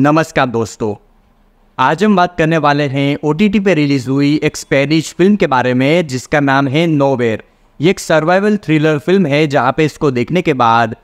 नमस्कार दोस्तों आज हम बात करने वाले हैं ओ पे रिलीज़ हुई एक स्पेनिश फिल्म के बारे में जिसका नाम है नोवेर ये एक सर्वाइवल थ्रिलर फिल्म है जहाँ पे इसको देखने के बाद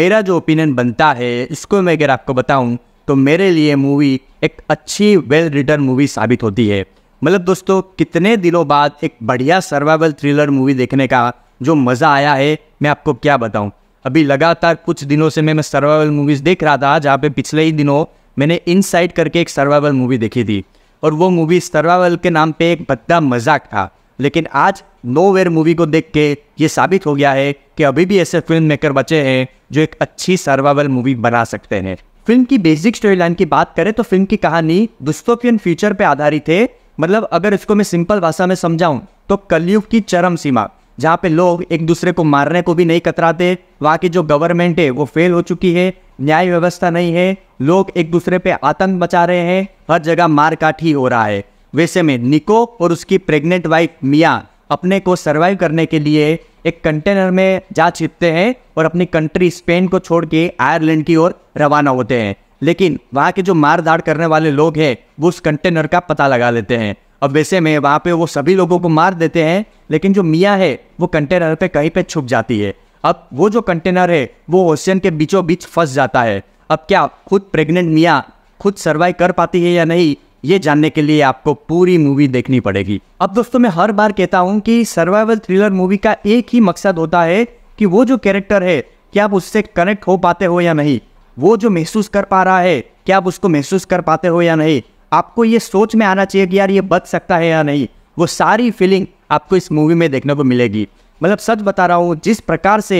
मेरा जो ओपिनियन बनता है इसको मैं अगर आपको बताऊँ तो मेरे लिए मूवी एक अच्छी वेल रिटर्न मूवी साबित होती है मतलब दोस्तों कितने दिनों बाद एक बढ़िया सर्वाइवल थ्रिलर मूवी देखने का जो मज़ा आया है मैं आपको क्या बताऊँ अभी लगातार कुछ दिनों से मैं सर्वाइवल मूवीज़ देख रहा था जहाँ पे पिछले ही दिनों मैंने इन करके एक सर्वाइवल मूवी देखी थी और वो मूवी सर्वाइवल के नाम पे एक भद्दा मजाक था लेकिन आज नो मूवी को देख के ये साबित हो गया है कि अभी भी ऐसे फिल्म मेकर बचे हैं जो एक अच्छी सर्वाइवल मूवी बना सकते हैं फिल्म की बेसिक स्टोरी लाइन की बात करें तो फिल्म की कहानी दुस्तोपियन फ्यूचर पे आधारित है मतलब अगर इसको मैं सिंपल भाषा में समझाऊं तो कलयुग की चरम सीमा जहाँ पे लोग एक दूसरे को मारने को भी नहीं कतराते वहाँ की जो गवर्नमेंट है वो फेल हो चुकी है न्याय व्यवस्था नहीं है लोग एक दूसरे पे आतंक मचा रहे हैं हर जगह मार काट ही हो रहा है वैसे में निको और उसकी प्रेग्नेंट वाइफ मिया अपने को सर्वाइव करने के लिए एक कंटेनर में जा छिपते हैं और अपनी कंट्री स्पेन को छोड़ के आयरलैंड की ओर रवाना होते हैं लेकिन वहाँ के जो मार धाड़ करने वाले लोग हैं वो उस कंटेनर का पता लगा लेते हैं अब वैसे में वहाँ पे वो सभी लोगों को मार देते हैं लेकिन जो मियाँ है वो कंटेनर पे कहीं पे छुप जाती है अब वो जो कंटेनर है वो ओशियन के बीचों बीच फंस जाता है अब क्या खुद प्रेग्नेंट मियाँ खुद सर्वाइव कर पाती है या नहीं ये जानने के लिए आपको पूरी मूवी देखनी पड़ेगी अब दोस्तों मैं हर बार कहता हूँ कि सर्वाइवल थ्रिलर मूवी का एक ही मकसद होता है कि वो जो कैरेक्टर है क्या आप उससे कनेक्ट हो पाते हो या नहीं वो जो महसूस कर पा रहा है क्या आप उसको महसूस कर पाते हो या नहीं आपको ये सोच में आना चाहिए कि यार ये बच सकता है या नहीं वो सारी फीलिंग आपको इस मूवी में देखने को मिलेगी मतलब सच बता रहा हूँ जिस प्रकार से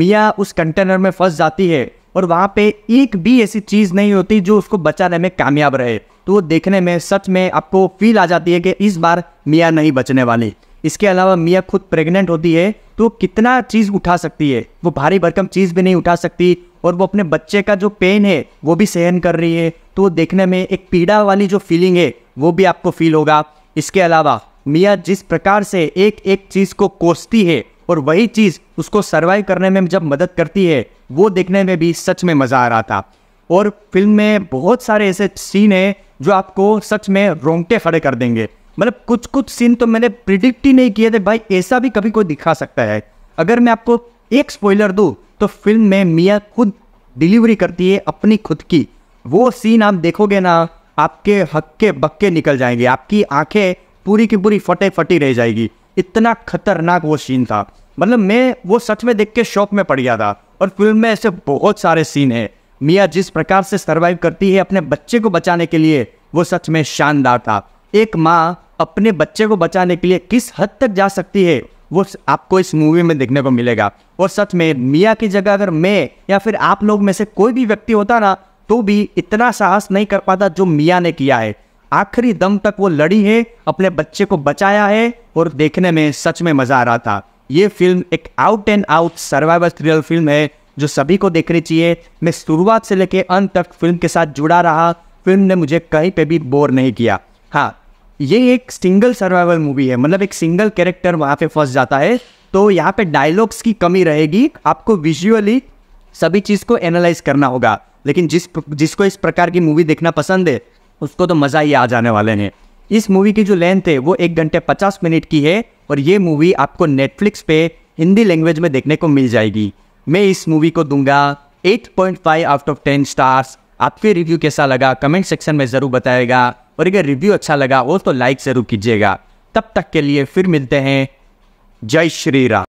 मियाँ उस कंटेनर में फंस जाती है और वहाँ पे एक भी ऐसी चीज़ नहीं होती जो उसको बचाने में कामयाब रहे तो वो देखने में सच में आपको फील आ जाती है कि इस बार मियाँ नहीं बचने वाली इसके अलावा मियाँ खुद प्रेग्नेंट होती है तो कितना चीज़ उठा सकती है वो भारी भरकम चीज़ भी नहीं उठा सकती और वो अपने बच्चे का जो पेन है वो भी सहन कर रही है तो वो देखने में एक पीड़ा वाली जो फीलिंग है वो भी आपको फील होगा इसके अलावा मियाँ जिस प्रकार से एक एक चीज़ को कोसती है और वही चीज़ उसको सर्वाइव करने में जब मदद करती है वो देखने में भी सच में मज़ा आ रहा था और फिल्म में बहुत सारे ऐसे सीन हैं जो आपको सच में रोंगटे खड़े कर देंगे मतलब कुछ कुछ सीन तो मैंने प्रिडिक्ट ही नहीं किए थे भाई ऐसा भी कभी कोई दिखा सकता है अगर मैं आपको एक स्पॉइलर दूँ तो फिल्म में मिया खुद डिलीवरी करती है अपनी खुद की वो सीन आप देखोगे ना आपके हक्के बक्के निकल जाएंगे आपकी आंखें पूरी की पूरी फटे फटी रह जाएगी इतना खतरनाक वो सीन था मतलब मैं वो सच में देख के शौक में पड़ गया था और फिल्म में ऐसे बहुत सारे सीन हैं मिया जिस प्रकार से सर्वाइव करती है अपने बच्चे को बचाने के लिए वो सच में शानदार था एक माँ अपने बच्चे को बचाने के लिए किस हद तक जा सकती है वो आपको इस मूवी में देखने को मिलेगा और सच में मियाँ की जगह अगर मैं या फिर आप लोग में से कोई भी व्यक्ति होता ना तो भी इतना साहस नहीं कर पाता जो मियाँ ने किया है आखिरी दम तक वो लड़ी है अपने बच्चे को बचाया है और देखने में सच में मज़ा आ रहा था ये फिल्म एक out and out survival thriller film है जो सभी को देखनी चाहिए मैं शुरुआत से लेकर अंत तक फिल्म के साथ जुड़ा रहा फिल्म ने मुझे कहीं पे भी बोर नहीं किया हाँ ये एक सिंगल सर्वाइवल मूवी है मतलब एक सिंगल कैरेक्टर वहाँ पे फंस जाता है तो यहाँ पे डायलॉग्स की कमी रहेगी आपको विजुअली सभी चीज़ को एनालाइज करना होगा लेकिन जिस जिसको इस प्रकार की मूवी देखना पसंद है उसको तो मज़ा ही आ जाने वाले हैं इस मूवी की जो लेंथ है वो एक घंटे पचास मिनट की है और ये मूवी आपको नेटफ्लिक्स पे हिंदी लैंग्वेज में देखने को मिल जाएगी मैं इस मूवी को दूंगा 8.5 आउट ऑफ टेन स्टार्स आपके रिव्यू कैसा लगा कमेंट सेक्शन में ज़रूर बताएगा और अगर रिव्यू अच्छा लगा हो तो लाइक ज़रूर कीजिएगा तब तक के लिए फिर मिलते हैं जय श्री राम